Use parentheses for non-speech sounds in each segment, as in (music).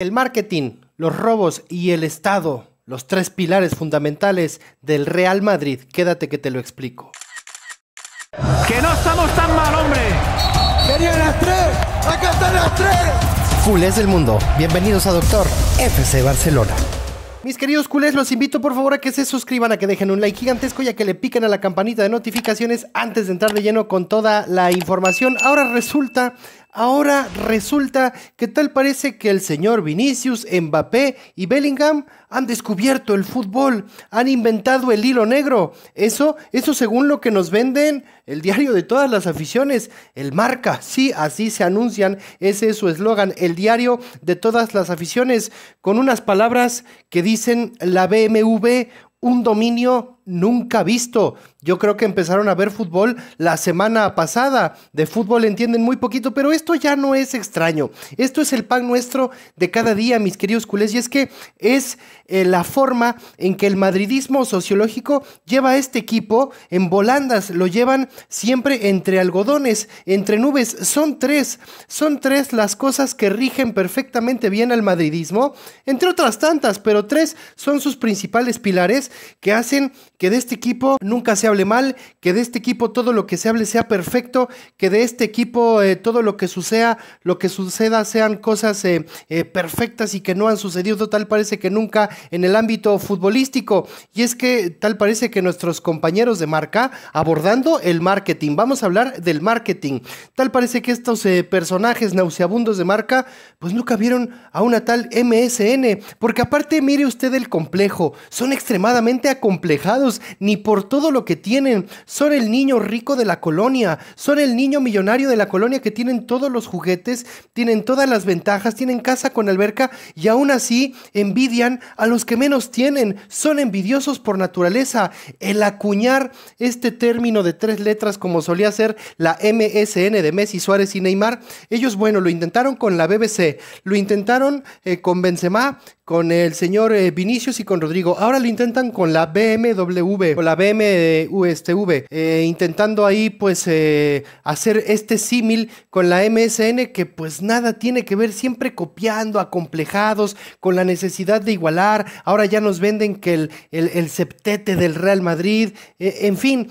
El marketing, los robos y el Estado, los tres pilares fundamentales del Real Madrid. Quédate que te lo explico. Que no estamos tan mal, hombre. Venían las tres, acá están las tres. Culés del mundo, bienvenidos a Doctor FC Barcelona. Mis queridos culés, los invito por favor a que se suscriban, a que dejen un like gigantesco y a que le piquen a la campanita de notificaciones antes de entrar de lleno con toda la información. Ahora resulta, Ahora resulta que tal parece que el señor Vinicius, Mbappé y Bellingham han descubierto el fútbol, han inventado el hilo negro. Eso, eso según lo que nos venden el diario de todas las aficiones, el marca, sí, así se anuncian, ese es su eslogan, el diario de todas las aficiones, con unas palabras que dicen la BMW, un dominio nunca visto. Yo creo que empezaron a ver fútbol la semana pasada. De fútbol entienden muy poquito, pero esto ya no es extraño. Esto es el pan nuestro de cada día, mis queridos culés, y es que es eh, la forma en que el madridismo sociológico lleva a este equipo en volandas. Lo llevan siempre entre algodones, entre nubes. Son tres, son tres las cosas que rigen perfectamente bien al madridismo, entre otras tantas, pero tres son sus principales pilares que hacen que de este equipo nunca se hable mal, que de este equipo todo lo que se hable sea perfecto, que de este equipo eh, todo lo que suceda, lo que suceda sean cosas eh, eh, perfectas y que no han sucedido tal parece que nunca en el ámbito futbolístico. Y es que tal parece que nuestros compañeros de marca abordando el marketing, vamos a hablar del marketing. Tal parece que estos personajes nauseabundos de marca pues nunca vieron a una tal MSN, porque aparte mire usted el complejo, son extremadamente acomplejados ni por todo lo que tienen. Son el niño rico de la colonia, son el niño millonario de la colonia que tienen todos los juguetes, tienen todas las ventajas, tienen casa con alberca y aún así envidian a los que menos tienen. Son envidiosos por naturaleza. El acuñar este término de tres letras como solía ser la MSN de Messi, Suárez y Neymar, ellos, bueno, lo intentaron con la BBC, lo intentaron eh, con Benzema, con el señor eh, Vinicius y con Rodrigo. Ahora lo intentan con la BMW V o la BMW este, eh, intentando ahí pues eh, hacer este símil con la MSN que pues nada tiene que ver, siempre copiando, acomplejados, con la necesidad de igualar, ahora ya nos venden que el, el, septete del Real Madrid, eh, en fin,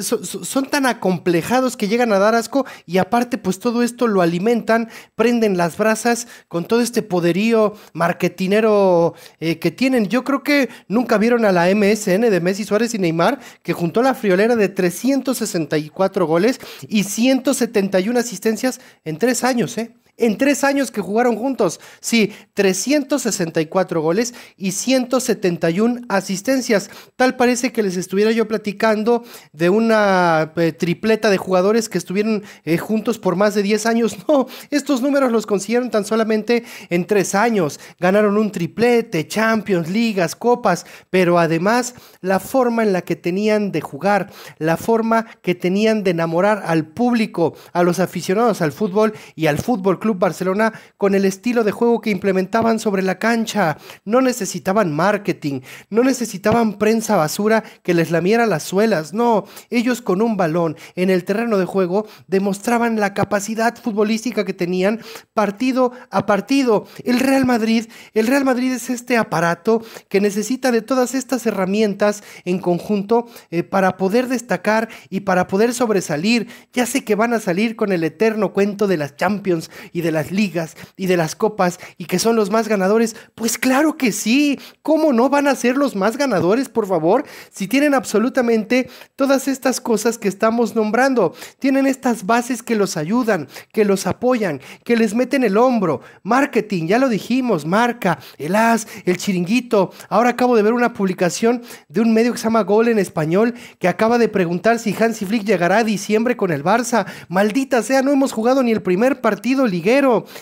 son tan acomplejados que llegan a dar asco y aparte pues todo esto lo alimentan, prenden las brasas con todo este poderío marketinero que tienen. Yo creo que nunca vieron a la MSN de Messi Suárez y Neymar, que juntó la friolera de 364 goles y 171 asistencias en tres años, ¿eh? en tres años que jugaron juntos. Sí, 364 goles y 171 asistencias. Tal parece que les estuviera yo platicando de una eh, tripleta de jugadores que estuvieron eh, juntos por más de 10 años. (laughs) No, estos números los consiguieron tan solamente en tres años. Ganaron un triplete, Champions, ligas, copas, pero además la forma en la que tenían de jugar, la forma que tenían de enamorar al público, a los aficionados al fútbol y al fútbol club Club Barcelona con el estilo de juego que implementaban sobre la cancha. No necesitaban marketing, no necesitaban prensa basura que les lamiera las suelas, no, ellos con un balón en el terreno de juego demostraban la capacidad futbolística que tenían partido a partido. El Real Madrid, el Real Madrid es este aparato que necesita de todas estas herramientas en conjunto eh, para poder destacar y para poder sobresalir. Ya sé que van a salir con el eterno cuento de las Champions y de las ligas y de las copas y que son los más ganadores? Pues claro que sí. ¿Cómo no van a ser los más ganadores, por favor? Si tienen absolutamente todas estas cosas que estamos nombrando, tienen estas bases que los ayudan, que los apoyan, que les meten el hombro. Marketing, ya lo dijimos, marca, el as, el chiringuito. Ahora acabo de ver una publicación de un medio que se llama Gol en español que acaba de preguntar si Hansi Flick llegará a diciembre con el Barça. Maldita sea, no hemos jugado ni el primer partido liga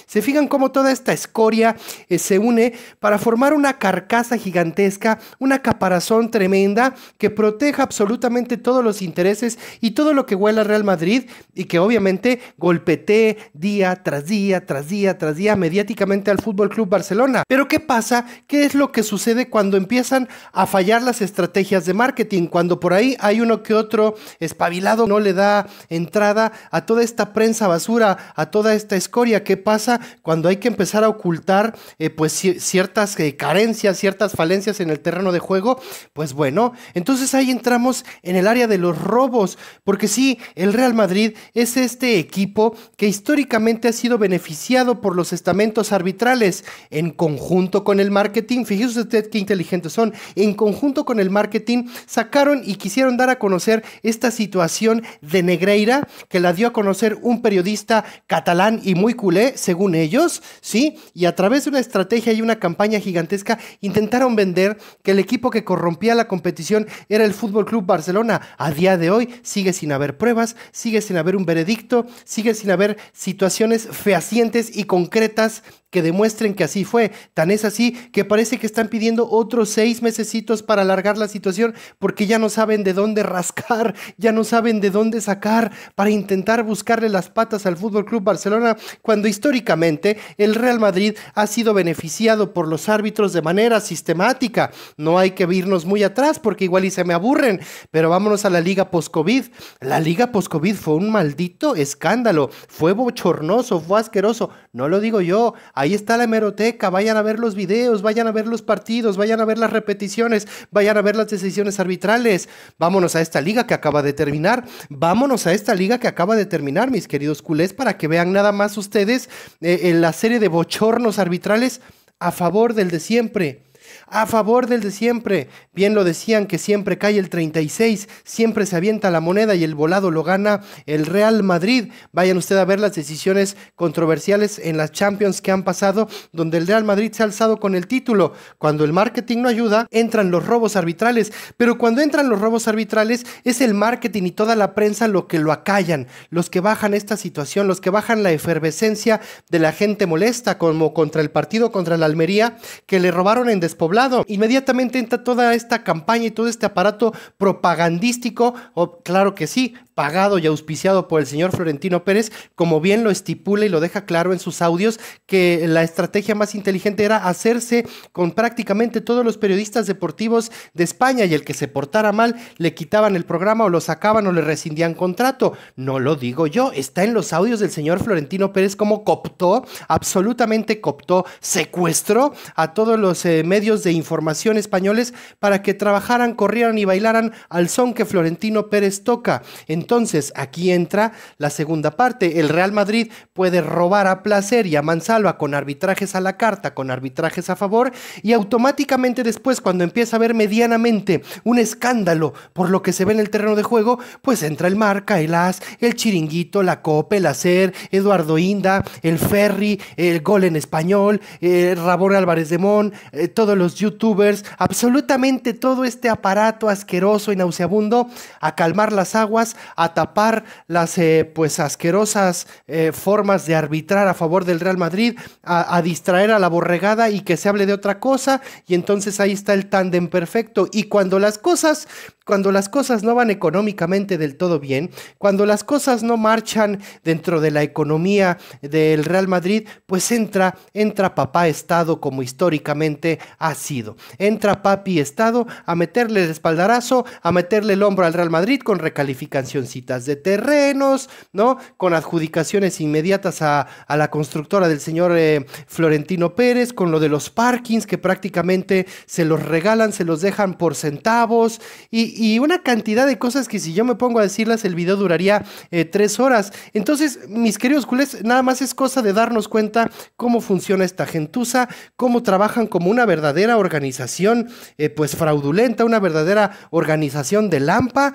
se fijan cómo toda esta escoria eh, se une para formar una carcasa gigantesca, una caparazón tremenda que proteja absolutamente todos los intereses y todo lo que huela Real Madrid y que obviamente golpetee día tras día, tras día, tras día mediáticamente al Fútbol Club Barcelona. Pero ¿qué pasa? ¿Qué es lo que sucede cuando empiezan a fallar las estrategias de marketing? Cuando por ahí hay uno que otro espabilado no le da entrada a toda esta prensa basura, a toda esta escoria qué pasa cuando hay que empezar a ocultar eh, pues ciertas eh, carencias, ciertas falencias en el terreno de juego, pues bueno, entonces ahí entramos en el área de los robos, porque sí, el Real Madrid es este equipo que históricamente ha sido beneficiado por los estamentos arbitrales en conjunto con el marketing, fíjese usted qué inteligentes son, en conjunto con el marketing sacaron y quisieron dar a conocer esta situación de Negreira que la dio a conocer un periodista catalán y muy según ellos, ¿sí? Y a través de una estrategia y una campaña gigantesca intentaron vender que el equipo que corrompía la competición era el Fútbol Club Barcelona. A día de hoy sigue sin haber pruebas, sigue sin haber un veredicto, sigue sin haber situaciones fehacientes y concretas que demuestren que así fue. Tan es así que parece que están pidiendo otros seis mesecitos para alargar la situación porque ya no saben de dónde rascar, ya no saben de dónde sacar para intentar buscarle las patas al Fútbol Club Barcelona cuando históricamente el Real Madrid ha sido beneficiado por los árbitros de manera sistemática. No hay que irnos muy atrás porque igual y se me aburren, pero vámonos a la liga post-COVID. La liga post-COVID fue un maldito escándalo, fue bochornoso, fue asqueroso. No lo digo yo, ahí está la hemeroteca, vayan a ver los videos, vayan a ver los partidos, vayan a ver las repeticiones, vayan a ver las decisiones arbitrales. Vámonos a esta liga que acaba de terminar, vámonos a esta liga que acaba de terminar, mis queridos culés, para que vean nada más ustedes eh, en la serie de bochornos arbitrales a favor del de siempre a favor del de siempre. Bien lo decían que siempre cae el 36, siempre se avienta la moneda y el volado lo gana el Real Madrid. Vayan ustedes a ver las decisiones controversiales en las Champions que han pasado, donde el Real Madrid se ha alzado con el título. Cuando el marketing no ayuda, entran los robos arbitrales, pero cuando entran los robos arbitrales es el marketing y toda la prensa lo que lo acallan, los que bajan esta situación, los que bajan la efervescencia de la gente molesta, como contra el partido contra la Almería, que le robaron en despoblación Lado. Inmediatamente entra toda esta campaña y todo este aparato propagandístico, o, oh, claro que sí, pagado y auspiciado por el señor Florentino Pérez, como bien lo estipula y lo deja claro en sus audios, que la estrategia más inteligente era hacerse con prácticamente todos los periodistas deportivos de España y el que se portara mal le quitaban el programa o lo sacaban o le rescindían contrato. No lo digo yo, está en los audios del señor Florentino Pérez como cooptó, absolutamente cooptó, secuestró a todos los eh, medios de información españoles para que trabajaran, corrieran y bailaran al son que Florentino Pérez toca. En entonces aquí entra la segunda parte. El Real Madrid puede robar a placer y a mansalva con arbitrajes a la carta, con arbitrajes a favor y automáticamente después cuando empieza a ver medianamente un escándalo por lo que se ve en el terreno de juego, pues entra el Marca, el As, el Chiringuito, la Copa, el Acer, Eduardo Inda, el Ferry, el Gol en Español, eh, Rabón Álvarez de Mon, eh, todos los youtubers, absolutamente todo este aparato asqueroso y nauseabundo a calmar las aguas, a tapar las eh, pues asquerosas eh, formas de arbitrar a favor del Real Madrid, a, distraer a la borregada y que se hable de otra cosa, y entonces ahí está el tándem perfecto. Y cuando las cosas, cuando las cosas no van económicamente del todo bien, cuando las cosas no marchan dentro de la economía del Real Madrid, pues entra, entra papá Estado como históricamente ha sido. Entra papi Estado a meterle el espaldarazo, a meterle el hombro al Real Madrid con recalificación citas de terrenos, ¿no? Con adjudicaciones inmediatas a, la constructora del señor eh, Florentino Pérez, con lo de los parkings que prácticamente se los regalan, se los dejan por centavos y, una cantidad de cosas que si yo me pongo a decirlas el video duraría eh, tres horas. Entonces, mis queridos culés, nada más es cosa de darnos cuenta cómo funciona esta gentuza, cómo trabajan como una verdadera organización, eh, pues fraudulenta, una verdadera organización de Lampa.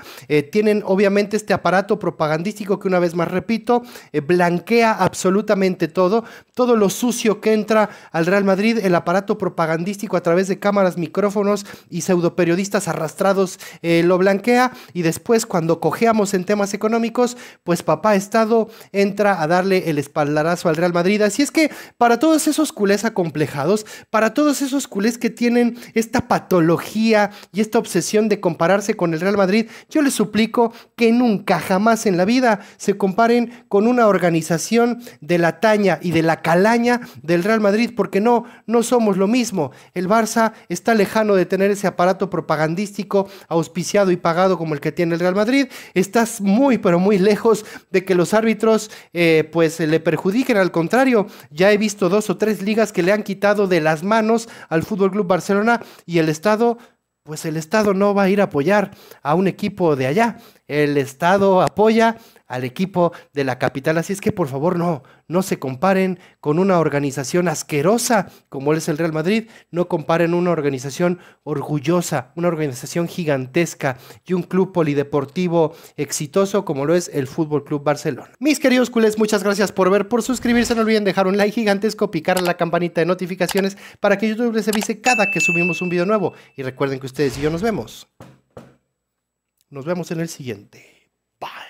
tienen obviamente este aparato propagandístico que una vez más repito, eh, blanquea absolutamente todo, todo lo sucio que entra al Real Madrid, el aparato propagandístico a través de cámaras, micrófonos y pseudo pseudoperiodistas arrastrados eh, lo blanquea y después cuando cojeamos en temas económicos, pues papá Estado entra a darle el espaldarazo al Real Madrid. Así es que para todos esos culés acomplejados, para todos esos culés que tienen esta patología y esta obsesión de compararse con el Real Madrid, yo les suplico que nunca nunca, jamás en la vida se comparen con una organización de la taña y de la calaña del Real Madrid, porque no, no somos lo mismo. El Barça está lejano de tener ese aparato propagandístico auspiciado y pagado como el que tiene el Real Madrid. Estás muy, pero muy lejos de que los árbitros eh, pues le perjudiquen. Al contrario, ya he visto dos o tres ligas que le han quitado de las manos al Fútbol Club Barcelona y el Estado pues el Estado no va a ir a apoyar a un equipo de allá el Estado apoya al equipo de la capital. Así es que por favor no, no se comparen con una organización asquerosa como es el Real Madrid, no comparen una organización orgullosa, una organización gigantesca y un club polideportivo exitoso como lo es el Fútbol Club Barcelona. Mis queridos culés, muchas gracias por ver, por suscribirse, no olviden dejar un like gigantesco, picar a la campanita de notificaciones para que YouTube les avise cada que subimos un video nuevo y recuerden que ustedes y yo nos vemos nos vemos en el siguiente. Bye.